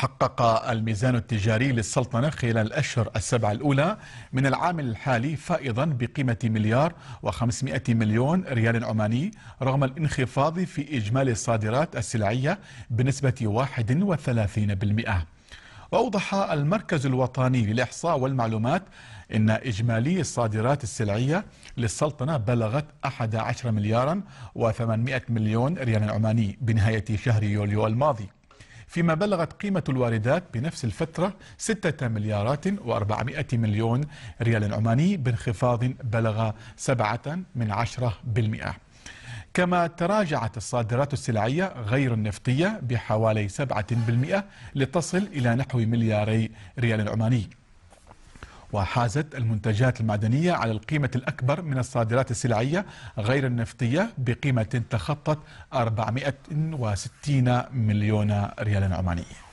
حقق الميزان التجاري للسلطنة خلال الأشهر السبعة الأولى من العام الحالي فائضا بقيمة مليار و500 مليون ريال عماني رغم الانخفاض في إجمالي الصادرات السلعية بنسبة 31% وأوضح المركز الوطني للإحصاء والمعلومات أن إجمالي الصادرات السلعية للسلطنة بلغت 11 مليارا و800 مليون ريال عماني بنهاية شهر يوليو الماضي فيما بلغت قيمة الواردات بنفس الفترة 6 مليارات و400 مليون ريال عماني بانخفاض بلغ 7 من 10%. كما تراجعت الصادرات السلعية غير النفطية بحوالي 7% لتصل إلى نحو ملياري ريال عماني وحازت المنتجات المعدنية على القيمة الأكبر من الصادرات السلعية غير النفطية بقيمة تخطت 460 مليون ريال عماني